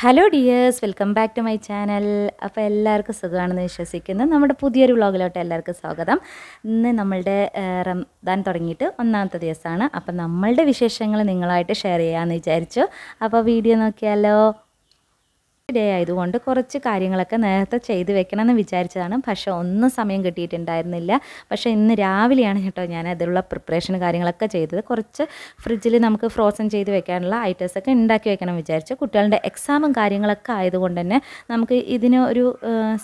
hello dears welcome back to my channel അപ്പോൾ എല്ലാവർക്കും സുഖമാണെന്ന് വിശ്വസിക്കുന്നു നമ്മുടെ പുതിയൊരു വ്ളോഗിലോട്ട് എല്ലാവർക്കും സ്വാഗതം ഇന്ന് നമ്മളുടെ റംദാൻ തുടങ്ങിയിട്ട് ഒന്നാമത്തെ ദിവസമാണ് അപ്പം നമ്മളുടെ വിശേഷങ്ങൾ നിങ്ങളായിട്ട് ഷെയർ ചെയ്യാമെന്ന് വിചാരിച്ചു അപ്പോൾ വീഡിയോ നോക്കിയാലോ ഡേ ആയതുകൊണ്ട് കുറച്ച് കാര്യങ്ങളൊക്കെ നേരത്തെ ചെയ്ത് വെക്കണമെന്ന് വിചാരിച്ചതാണ് പക്ഷേ ഒന്നും സമയം കിട്ടിയിട്ടുണ്ടായിരുന്നില്ല പക്ഷേ ഇന്ന് രാവിലെയാണ് കേട്ടോ ഞാൻ അതിലുള്ള പ്രിപ്പറേഷൻ കാര്യങ്ങളൊക്കെ ചെയ്തത് കുറച്ച് ഫ്രിഡ്ജിൽ നമുക്ക് ഫ്രോസൺ ചെയ്ത് വെക്കാനുള്ള ഐറ്റംസൊക്കെ ഒക്കെ ഉണ്ടാക്കി വെക്കണം വിചാരിച്ചു കുട്ടികളുടെ എക്സാമും കാര്യങ്ങളൊക്കെ ആയതുകൊണ്ട് തന്നെ നമുക്ക് ഇതിന് ഒരു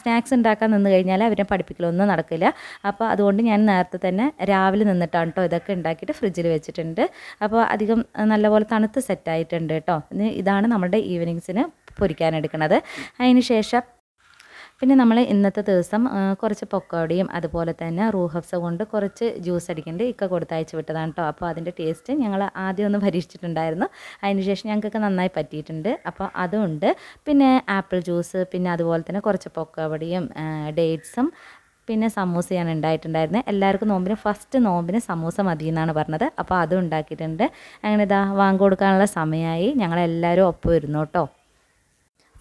സ്നാക്സ് ഉണ്ടാക്കാൻ നിന്ന് കഴിഞ്ഞാൽ അവരെ പഠിപ്പിക്കലൊന്നും നടക്കില്ല അപ്പോൾ അതുകൊണ്ട് ഞാൻ നേരത്തെ തന്നെ രാവിലെ നിന്നിട്ടാണ് കേട്ടോ ഇതൊക്കെ ഉണ്ടാക്കിയിട്ട് ഫ്രിഡ്ജിൽ വെച്ചിട്ടുണ്ട് അപ്പോൾ അധികം നല്ലപോലെ തണുത്ത് സെറ്റായിട്ടുണ്ട് കേട്ടോ ഇതാണ് നമ്മുടെ ഈവനിങ്സിന് പൊരിക്കാനെടുക്കുന്നത് അതിന് ശേഷം പിന്നെ നമ്മൾ ഇന്നത്തെ ദിവസം കുറച്ച് പൊക്കോടിയും അതുപോലെ തന്നെ റൂഹബ്സ കൊണ്ട് കുറച്ച് ജ്യൂസ് അടിക്കേണ്ടി ഇക്ക കൊടുത്തയച്ച് വിട്ടതാണ് കേട്ടോ അപ്പോൾ അതിൻ്റെ ടേസ്റ്റ് ഞങ്ങൾ ആദ്യം ഒന്ന് പരീക്ഷിച്ചിട്ടുണ്ടായിരുന്നു അതിനുശേഷം ഞങ്ങൾക്കൊക്കെ നന്നായി പറ്റിയിട്ടുണ്ട് അപ്പോൾ അതുണ്ട് പിന്നെ ആപ്പിൾ ജ്യൂസ് പിന്നെ അതുപോലെ തന്നെ കുറച്ച് പൊക്കോടിയും ഡേറ്റ്സും പിന്നെ സമൂസയാണ് ഉണ്ടായിട്ടുണ്ടായിരുന്നത് എല്ലാവർക്കും നോമ്പിന് ഫസ്റ്റ് നോമ്പിന് സമൂസ മതി എന്നാണ് പറഞ്ഞത് അപ്പോൾ അതും ഉണ്ടാക്കിയിട്ടുണ്ട് അങ്ങനെ ഇതാ വാങ്ങിക്കൊടുക്കാനുള്ള കൊടുക്കാനുള്ള സമയമായി ഞങ്ങളെല്ലാവരും ഒപ്പം ഇരുന്നു കേട്ടോ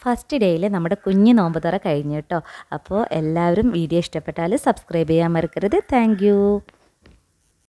ഫസ്റ്റ് ഡേയിൽ നമ്മുടെ കുഞ്ഞ് നോമ്പ് തുറ കഴിഞ്ഞു കേട്ടോ അപ്പോൾ എല്ലാവരും വീഡിയോ ഇഷ്ടപ്പെട്ടാൽ സബ്സ്ക്രൈബ് ചെയ്യാൻ മറക്കരുത് താങ്ക്